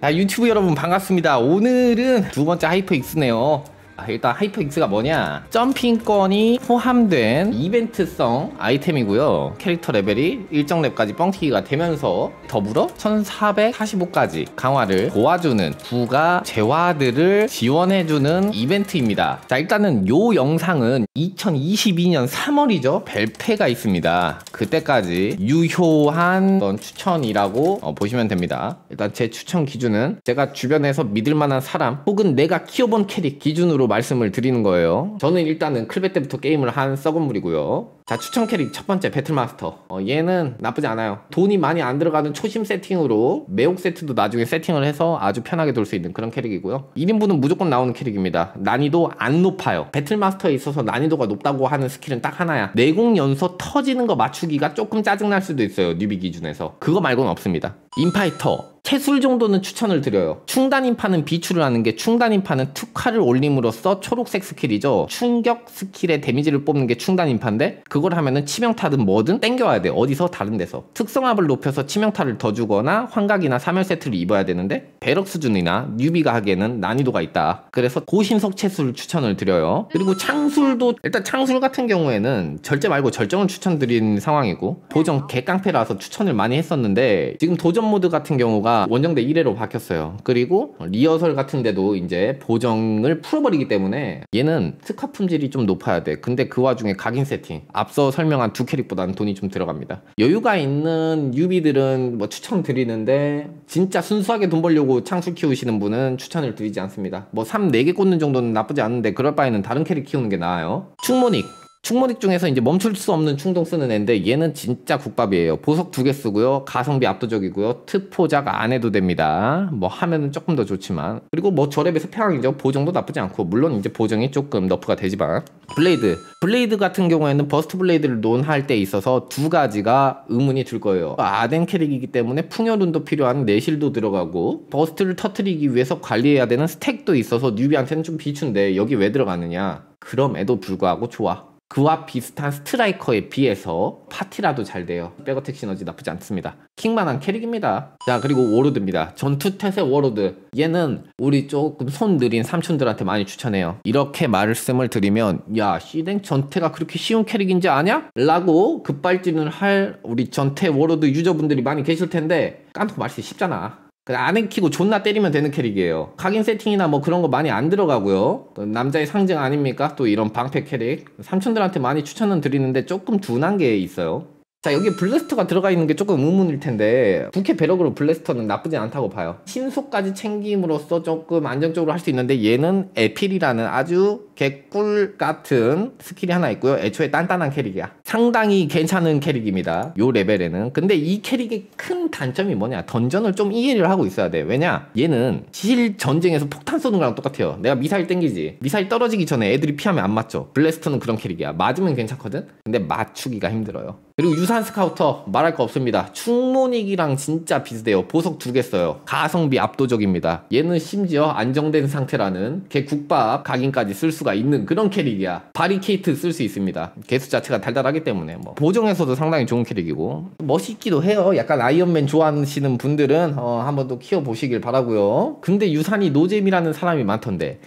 자 아, 유튜브 여러분 반갑습니다 오늘은 두 번째 하이퍼 익스네요 아, 일단 하이퍼익스가 뭐냐 점핑권이 포함된 이벤트성 아이템이고요 캐릭터 레벨이 일정 렙까지 뻥튀기가 되면서 더불어 1445까지 강화를 도와주는 부가 재화들을 지원해주는 이벤트입니다 자 일단은 요 영상은 2022년 3월이죠 벨페가 있습니다 그때까지 유효한 추천이라고 어, 보시면 됩니다 일단 제 추천 기준은 제가 주변에서 믿을만한 사람 혹은 내가 키워본 캐릭 기준으로 말씀을 드리는 거예요 저는 일단은 클베 때부터 게임을 한 썩은 물이고요 자 추천 캐릭 첫 번째 배틀마스터 어, 얘는 나쁘지 않아요 돈이 많이 안 들어가는 초심 세팅으로 매혹 세트도 나중에 세팅을 해서 아주 편하게 돌 수 있는 그런 캐릭이고요 1인분은 무조건 나오는 캐릭입니다 난이도 안 높아요 배틀마스터에 있어서 난이도가 높다고 하는 스킬은 딱 하나야 내공 연소 터지는 거 맞추기가 조금 짜증날 수도 있어요 뉴비 기준에서 그거 말고는 없습니다 인파이터 채술 정도는 추천을 드려요. 충단인파는 비추를 하는 게 충단인파는 특화를 올림으로써 초록색 스킬이죠. 충격 스킬의 데미지를 뽑는 게 충단인파인데 그걸 하면은 치명타든 뭐든 땡겨와야 돼. 어디서 다른 데서. 특성압을 높여서 치명타를 더 주거나 환각이나 사멸 세트를 입어야 되는데 배럭 수준이나 뉴비가 하기에는 난이도가 있다. 그래서 고신속 채술 추천을 드려요. 그리고 창술도 일단 창술 같은 경우에는 절제 말고 절정을 추천드린 상황이고 보정 개깡패라서 추천을 많이 했었는데 지금 도전 모드 같은 경우가 원정대 1회로 바뀌었어요 그리고 리허설 같은 데도 이제 보정을 풀어버리기 때문에 얘는 특카 품질이 좀 높아야 돼. 근데 그 와중에 각인 세팅 앞서 설명한 두 캐릭보다는 돈이 좀 들어갑니다. 여유가 있는 유비들은 뭐 추천드리는데 진짜 순수하게 돈 벌려고 창수 키우시는 분은 추천을 드리지 않습니다. 뭐 3, 4개 꽂는 정도는 나쁘지 않은데 그럴 바에는 다른 캐릭 키우는 게 나아요. 충모닉 충무닉 중에서 이제 멈출 수 없는 충동 쓰는 애인데 얘는 진짜 국밥이에요. 보석 두 개 쓰고요. 가성비 압도적이고요. 트포작안 해도 됩니다. 뭐 하면은 조금 더 좋지만 그리고 뭐 저랩에서 평항이죠. 보정도 나쁘지 않고 물론 이제 보정이 조금 너프가 되지만 블레이드 블레이드 같은 경우에는 버스트 블레이드를 논할 때 있어서 두 가지가 의문이 들 거예요. 아덴 캐릭이기 때문에 풍요룬도 필요한 내실도 들어가고 버스트를 터트리기 위해서 관리해야 되는 스택도 있어서 뉴비한테는 좀 비춘데 여기 왜 들어가느냐 그럼에도 불구하고 좋아. 그와 비슷한 스트라이커에 비해서 파티라도 잘 돼요 백어택 시너지 나쁘지 않습니다 킹만한 캐릭입니다 자 그리고 워로드입니다 전투 태세 워로드 얘는 우리 조금 손 느린 삼촌들한테 많이 추천해요 이렇게 말씀을 드리면 야 시댕 전태가 그렇게 쉬운 캐릭인지 아냐? 라고 급발진을 할 우리 전태 워로드 유저분들이 많이 계실 텐데 깐통 말씀이 쉽잖아 안 그 키고 존나 때리면 되는 캐릭이에요. 각인 세팅이나 뭐 그런 거 많이 안 들어가고요. 남자의 상징 아닙니까? 또 이런 방패 캐릭. 삼촌들한테 많이 추천은 드리는데 조금 둔한 게 있어요. 자 여기 블래스터가 들어가 있는 게 조금 의문일 텐데 부캐 배럭으로 블래스터는 나쁘진 않다고 봐요 신속까지 챙김으로써 조금 안정적으로 할 수 있는데 얘는 에필이라는 아주 개꿀 같은 스킬이 하나 있고요 애초에 단단한 캐릭이야 상당히 괜찮은 캐릭입니다 요 레벨에는 근데 이 캐릭의 큰 단점이 뭐냐 던전을 좀 이해를 하고 있어야 돼 왜냐 얘는 실 전쟁에서 폭탄 쏘는 거랑 똑같아요 내가 미사일 땡기지 미사일 떨어지기 전에 애들이 피하면 안 맞죠 블래스터는 그런 캐릭이야 맞으면 괜찮거든 근데 맞추기가 힘들어요 그리고 유산 스카우터 말할 거 없습니다 충모닉이랑 진짜 비슷해요 보석 두 개 써요 가성비 압도적입니다 얘는 심지어 안정된 상태라는 개 국밥 각인까지 쓸 수가 있는 그런 캐릭이야 바리케이트 쓸 수 있습니다 개수 자체가 달달하기 때문에 뭐 보정에서도 상당히 좋은 캐릭이고 멋있기도 해요 약간 아이언맨 좋아하시는 분들은 어, 한번 또 키워보시길 바라고요 근데 유산이 노잼이라는 사람이 많던데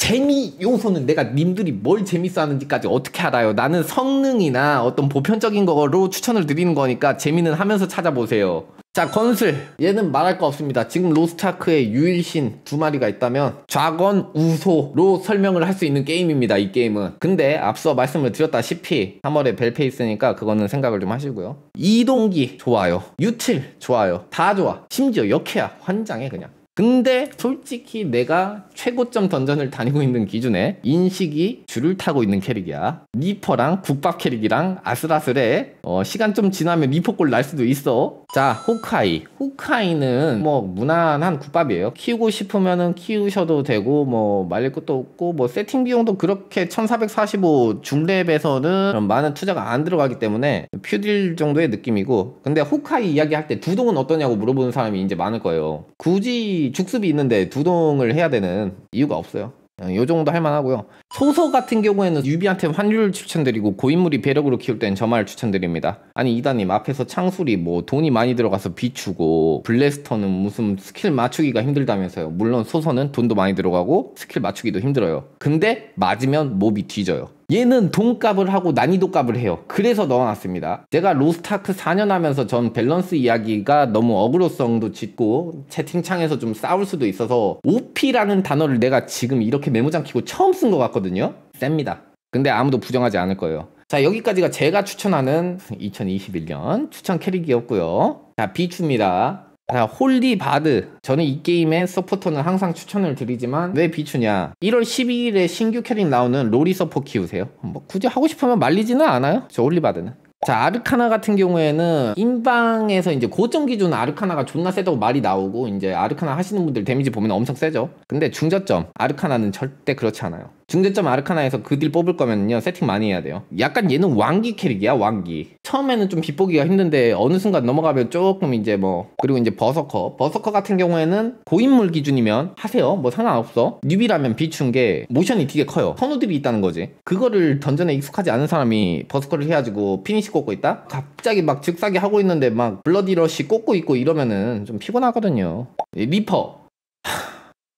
재미 요소는 내가 님들이 뭘 재밌어 하는지까지 어떻게 알아요? 나는 성능이나 어떤 보편적인 거로 추천을 드리는 거니까 재미는 하면서 찾아보세요. 자, 건슬. 얘는 말할 거 없습니다. 지금 로스타크의 트 유일신 두 마리가 있다면 좌건 우소로 설명을 할 수 있는 게임입니다. 이 게임은. 근데 앞서 말씀을 드렸다시피 3월에 벨페 있으니까 그거는 생각을 좀 하시고요. 이동기 좋아요. 유틸 좋아요. 다 좋아. 심지어 역해야 환장해 그냥. 근데 솔직히 내가 최고점 던전을 다니고 있는 기준에 인식이 줄을 타고 있는 캐릭이야. 리퍼랑 국밥 캐릭이랑 아슬아슬해. 어, 시간 좀 지나면 리퍼골 날 수도 있어. 자, 호카이. 호카이는 뭐 무난한 국밥이에요. 키우고 싶으면은 키우셔도 되고 뭐 말릴 것도 없고 뭐 세팅 비용도 그렇게 1445 중랩에서는 많은 투자가 안 들어가기 때문에 퓨딜 정도의 느낌이고 근데 호카이 이야기할 때 두동은 어떠냐고 물어보는 사람이 이제 많을 거예요. 굳이 축습이 있는데 두동을 해야 되는 이유가 없어요. 요 정도 할만하고요. 소서 같은 경우에는 유비한테 환율 추천드리고 고인물이 배력으로 키울 땐 점화를 추천드립니다. 아니 이다님 앞에서 창술이 뭐 돈이 많이 들어가서 비추고 블래스터는 무슨 스킬 맞추기가 힘들다면서요. 물론 소서는 돈도 많이 들어가고 스킬 맞추기도 힘들어요. 근데 맞으면 몹이 뒤져요. 얘는 돈값을 하고 난이도값을 해요. 그래서 넣어놨습니다. 제가 로스타크 4년 하면서 전 밸런스 이야기가 너무 어그로성도 짙고 채팅창에서 좀 싸울 수도 있어서 OP라는 단어를 내가 지금 이렇게 메모장 키고 처음 쓴 것 같거든요. 셉니다. 근데 아무도 부정하지 않을 거예요. 자 여기까지가 제가 추천하는 2021년 추천 캐릭이었고요. 자 비추입니다. 자, 홀리바드. 저는 이 게임의 서포터는 항상 추천을 드리지만 왜 비추냐. 1월 12일에 신규 캐릭 나오는 로리 서포 키우세요. 뭐 굳이 하고 싶으면 말리지는 않아요. 저 홀리바드는. 자 아르카나 같은 경우에는 인방에서 이제 고점 기준 아르카나가 존나 세다고 말이 나오고 이제 아르카나 하시는 분들 데미지 보면 엄청 세죠 근데 중저점 아르카나는 절대 그렇지 않아요 중대점 아르카나에서 그 딜 뽑을 거면요 세팅 많이 해야 돼요 약간 얘는 왕기 캐릭이야 왕기 처음에는 좀 빗보기가 힘든데 어느 순간 넘어가면 조금 이제 뭐 그리고 이제 버서커 버서커 같은 경우에는 고인물 기준이면 하세요 뭐 상관없어 뉴비라면 비춘 게 모션이 되게 커요 선우들이 있다는 거지 그거를 던전에 익숙하지 않은 사람이 버서커를 해가지고 피니시 꽂고 있다 갑자기 막 즉사기 하고 있는데 막블러디러쉬 꽂고 있고 이러면은 좀 피곤하거든요 예, 리퍼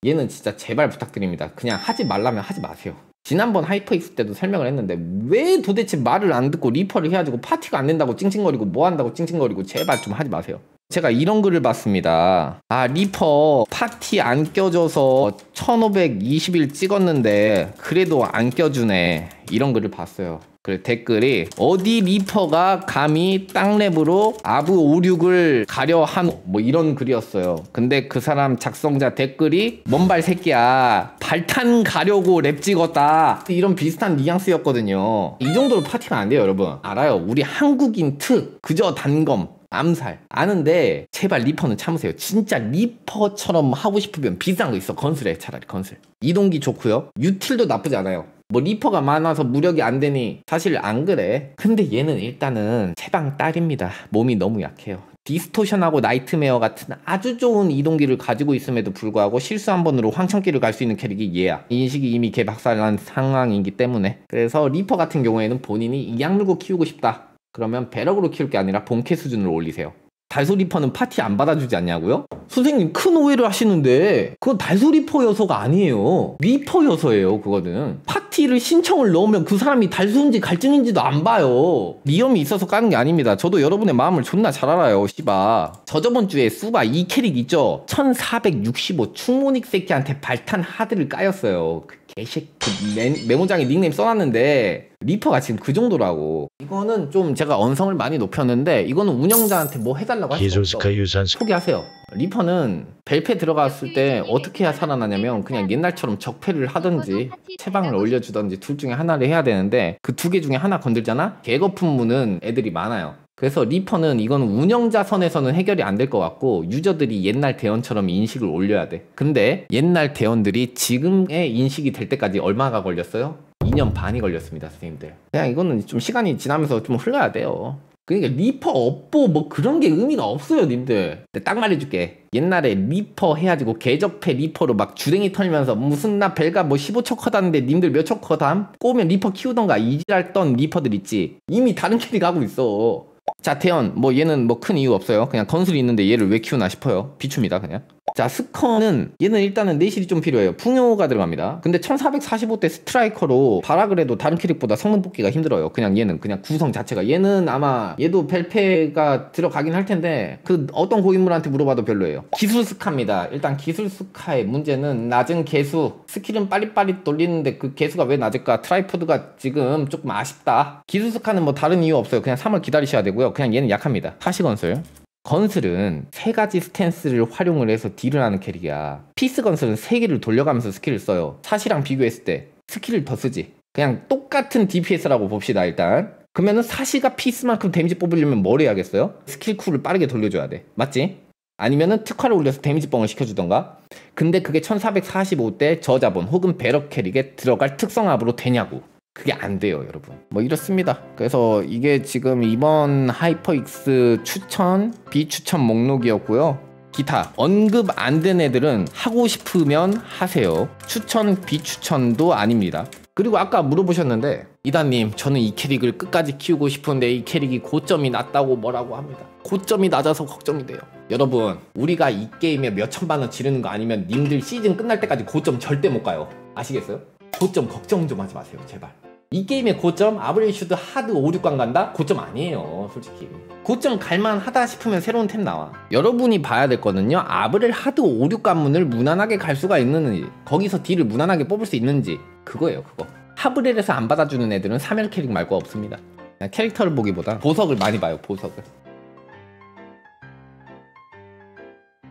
얘는 진짜 제발 부탁드립니다. 그냥 하지 말라면 하지 마세요. 지난번 하이퍼익스 때도 설명을 했는데 왜 도대체 말을 안 듣고 리퍼를 해가지고 파티가 안 된다고 찡찡거리고 뭐 한다고 찡찡거리고 제발 좀 하지 마세요. 제가 이런 글을 봤습니다. 아, 리퍼 파티 안 껴줘서 1520일 찍었는데 그래도 안 껴주네. 이런 글을 봤어요. 그 댓글이 어디 리퍼가 감히 땅랩으로 아부 56을 가려 한 뭐 이런 글이었어요. 근데 그 사람 작성자 댓글이 먼발 새끼야 발탄 가려고 랩 찍었다 이런 비슷한 뉘앙스였거든요. 이 정도로 파티가 안 돼요 여러분. 알아요. 우리 한국인 특 그저 단검 암살 아는데 제발 리퍼는 참으세요 진짜 리퍼처럼 하고 싶으면 비싼 거 있어 건슬해 차라리 건슬 이동기 좋고요 유틸도 나쁘지 않아요 뭐 리퍼가 많아서 무력이 안 되니 사실 안 그래 근데 얘는 일단은 체방 딸입니다 몸이 너무 약해요 디스토션하고 나이트메어 같은 아주 좋은 이동기를 가지고 있음에도 불구하고 실수 한 번으로 황천길을 갈 수 있는 캐릭이 얘야 인식이 이미 개박살난 상황이기 때문에 그래서 리퍼 같은 경우에는 본인이 이약 물고 키우고 싶다 그러면 배럭으로 키울 게 아니라 본캐 수준을 올리세요. 달소리퍼는 파티 안 받아주지 않냐고요? 선생님 큰 오해를 하시는데 그건 달소리퍼 여서가 아니에요 리퍼 여서예요 그거는 파티를 신청을 넣으면 그 사람이 달소인지 갈증인지도 안 봐요 위험이 있어서 까는 게 아닙니다 저도 여러분의 마음을 존나 잘 알아요 씨바 저 저번 주에 수바 이 캐릭 있죠 1465 충모닉 새끼한테 발탄 하드를 까였어요 그 개새끼 메모장에 닉네임 써놨는데 리퍼가 지금 그 정도라고. 이거는 좀 제가 언성을 많이 높였는데 이거는 운영자한테 뭐 해달라고 할수 없어. 포기하세요. 리퍼는 벨페 들어갔을 때 어떻게 해야 살아나냐면 그냥 옛날처럼 적폐를 하든지 체방을 올려주든지 둘 중에 하나를 해야 되는데 그 두 개 중에 하나 건들잖아? 개거품 무는 애들이 많아요. 그래서 리퍼는 이건 운영자 선에서는 해결이 안 될 것 같고 유저들이 옛날 대원처럼 인식을 올려야 돼. 근데 옛날 대원들이 지금의 인식이 될 때까지 얼마가 걸렸어요? 2년 반이 걸렸습니다, 선생님들. 그냥 이거는 좀 시간이 지나면서 좀 흘러야 돼요. 그러니까 리퍼 업보 뭐 그런 게 의미가 없어요, 님들. 딱 말해줄게. 옛날에 리퍼 해가지고 개적패 리퍼로 막 주댕이 털면서 무슨 나 벨가 뭐 15초 커다는데 님들 몇초 커담? 꼬면 리퍼 키우던가 이질했던 리퍼들 있지. 이미 다른 캐릭 하고 있어. 자, 태연. 뭐 얘는 뭐 큰 이유 없어요. 그냥 건술이 있는데 얘를 왜 키우나 싶어요. 비춥니다, 그냥. 자 스커는 얘는 일단은 내실이 좀 필요해요 풍요가 들어갑니다 근데 1445대 스트라이커로 발라그래도 다른 캐릭보다 성능 뽑기가 힘들어요 그냥 얘는 그냥 구성 자체가 얘는 아마 얘도 벨페가 들어가긴 할 텐데 그 어떤 고인물한테 물어봐도 별로예요 기술 스카입니다 일단 기술 스카의 문제는 낮은 개수 스킬은 빨리빨리 돌리는데 그 개수가 왜 낮을까 트라이포드가 지금 조금 아쉽다 기술 스카는 뭐 다른 이유 없어요 그냥 3을 기다리셔야 되고요 그냥 얘는 약합니다 파시건술 건슬은 세 가지 스탠스를 활용을 해서 딜을 하는 캐릭이야 피스 건슬은 세 개를 돌려가면서 스킬을 써요 사시랑 비교했을 때 스킬을 더 쓰지 그냥 똑같은 DPS라고 봅시다 일단 그러면은 사시가 피스만큼 데미지 뽑으려면 뭘 해야겠어요? 스킬 쿨을 빠르게 돌려줘야 돼 맞지? 아니면은 특화를 올려서 데미지 뻥을 시켜주던가 근데 그게 1445대 저자본 혹은 배럭 캐릭에 들어갈 특성합으로 되냐고 그게 안 돼요 여러분 뭐 이렇습니다 그래서 이게 지금 이번 하이퍼익스 추천 비추천 목록이었고요 기타 언급 안 된 애들은 하고 싶으면 하세요 추천 비추천도 아닙니다 그리고 아까 물어보셨는데 이다님 저는 이 캐릭을 끝까지 키우고 싶은데 이 캐릭이 고점이 낮다고 뭐라고 합니다 고점이 낮아서 걱정이 돼요 여러분 우리가 이 게임에 몇 천만원 지르는 거 아니면 님들 시즌 끝날 때까지 고점 절대 못 가요 아시겠어요? 고점 걱정 좀 하지 마세요 제발 이 게임의 고점 아브리슈드 하드 5 6관 간다? 고점 아니에요 솔직히 고점 갈만하다 싶으면 새로운 템 나와 여러분이 봐야 될 거는요 아브렐 하드 5 6관문을 무난하게 갈 수가 있는지 거기서 딜을 무난하게 뽑을 수 있는지 그거예요 그거 하브렐에서 안 받아주는 애들은 3열 캐릭 말고 없습니다 캐릭터를 보기보다 보석을 많이 봐요 보석을